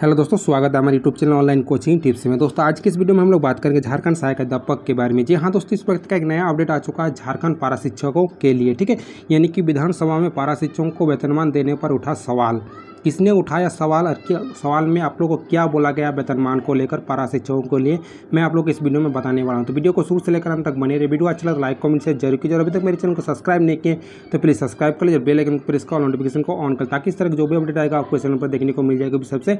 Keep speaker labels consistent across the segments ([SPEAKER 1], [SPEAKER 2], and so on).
[SPEAKER 1] hello दोस्तों स्वागत है हमारे YouTube channel online coaching tips में दोस्तों आज के इस वीडियो में हम लोग बात करेंगे झारखंड सहायक अध्यापक के बारे में जी हाँ दोस्तों इस वक्त का एक नया अपडेट आ चुका है झारखंड पारा शिक्षकों के लिए ठीक है यानी कि विधानसभा में पारा शिक्षकों को वेतनमान देने पर उठा सवाल किसने उठाया सवाल और सवाल में आप लोग को क्या बोला गया वेतनमान को लेकर पारा शिक्षकों के लिए मैं आप लोग इस वीडियो में बताने वाला हूँ तो वीडियो को शुरू से लेकर हम तक बने रहे वीडियो अच्छा लगा तो लाइक कमेंट से जरूर कीजिए और अभी तक मेरे चैनल को सब्सक्राइब नहीं किए तो प्लीज़ सब्सक्राइब कर लीजिए बेल आइकन प्रेस कर नोटिफिकेशन को ऑन कर ताकि इस तरह जो भी अपडेट आएगा आपको चैनल पर देखने को मिल भी सबसे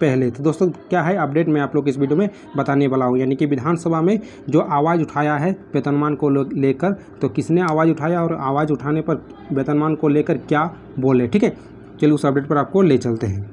[SPEAKER 1] पहले तो दोस्तों क्या है अपडेट मैं आप लोग इस वीडियो में बताने वाला हूँ यानी कि विधानसभा में जो आवाज़ उठाया है वेतनमान को लेकर तो किसने आवाज़ उठाया और आवाज़ उठाने पर वेतनमान को लेकर क्या बोले ठीक है चलिए उस अपडेट पर आपको ले चलते हैं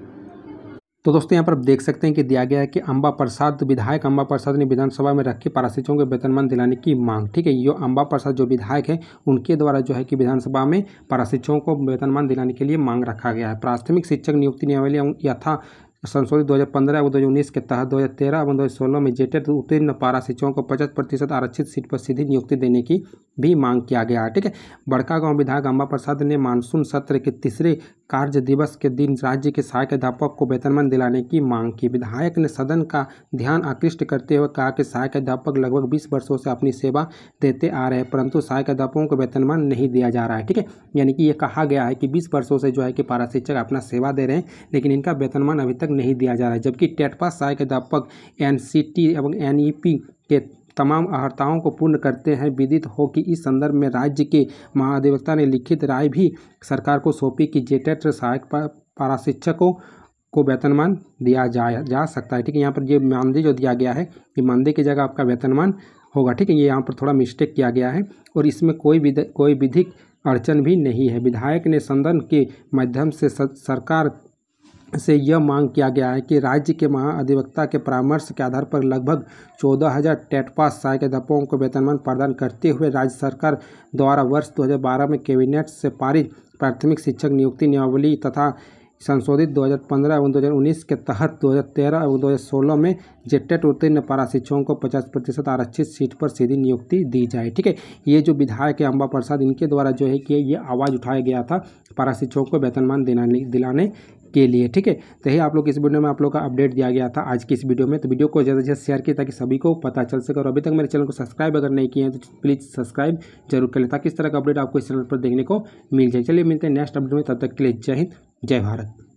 [SPEAKER 1] तो दोस्तों यहाँ पर आप देख सकते हैं कि दिया गया है कि अंबा प्रसाद विधायक अंबा प्रसाद ने विधानसभा में रखे पारासिचों के वेतनमान दिलाने की मांग ठीक है ये अंबा प्रसाद जो विधायक है उनके द्वारा जो है कि विधानसभा में पारासिचों को वेतनमान दिलाने के लिए मांग रखा गया है प्राथमिक शिक्षक नियुक्ति नियमावली यथा संशोधित दो हज़ार पंद्रह एवं दो हज़ार उन्नीस के तहत दो हज़ार तेरह एवं दो हज़ार सोलह में जेटेड उत्तीर्ण पारा शिक्षकों को पचास प्रतिशत आरक्षित सीट पर सीधी नियुक्ति देने की भी मांग किया गया है ठीक है बड़का गांव विधायक अम्बा प्रसाद ने मानसून सत्र के तीसरे कार्य दिवस के दिन राज्य के सहायक अध्यापक को वेतनमान दिलाने की मांग की विधायक ने सदन का ध्यान आकृष्ट करते हुए कहा कि सहायक अध्यापक लगभग 20 वर्षों से अपनी सेवा देते आ रहे हैं परंतु सहायक अध्यापकों को वेतनमान नहीं दिया जा रहा है ठीक है यानी कि ये कहा गया है कि बीस वर्षों से जो है कि पारा शिक्षक अपना सेवा दे रहे हैं लेकिन इनका वेतनमान अभी तक नहीं दिया जा रहा है जबकि टेट पास सहायक अध्यापक एन एवं एन के तमाम अर्हताओं को पूर्ण करते हैं विदित हो कि इस संदर्भ में राज्य के महाधिवक्ता ने लिखित राय भी सरकार को सौंपी कि जेटेट सहायक पारा शिक्षकों को वेतनमान दिया जाया जा सकता है ठीक है यहाँ पर ये मानदेय जो दिया गया है ये मानदेय की जगह आपका वेतनमान होगा ठीक है ये यहाँ पर थोड़ा मिस्टेक किया गया है और इसमें कोई विध कोई विधिक अड़चन भी नहीं है विधायक ने संदर्भ के माध्यम से सरकार से यह मांग किया गया है कि राज्य के महाधिवक्ता के परामर्श के आधार पर लगभग चौदह हज़ार टेटपास सहायक अध्यापकों को वेतनमान प्रदान करते हुए राज्य सरकार द्वारा वर्ष 2012 में कैबिनेट से पारित प्राथमिक शिक्षक नियुक्ति नियमावली तथा संशोधित 2015 एवं 2019 के तहत 2013 एवं 2016 में जेटेट उत्तीर्ण पारा शिक्षकों को 50 प्रतिशत आरक्षित सीट पर सीधी नियुक्ति दी जाए ठीक है ये जो विधायक है अम्बा प्रसाद इनके द्वारा जो है कि ये आवाज़ उठाया गया था पारा शिक्षकों को वेतनमान दिलाने के लिए ठीक है तो यही आप लोग इस वीडियो में आप लोग का अपडेट दिया गया था आज की इस वीडियो में तो वीडियो को ज़्यादा से ज़्यादा शेयर किया ताकि सभी को पता चल सके और अभी तक मेरे चैनल को सब्सक्राइब अगर नहीं किए हैं तो प्लीज़ सब्सक्राइब जरूर कर लें ताकि इस तरह का अपडेट आपको इस चैनल पर देखने को मिल जाए चलिए मिलते हैं नेक्स्ट अपडेट में तब तक के लिए जय हिंद जय भारत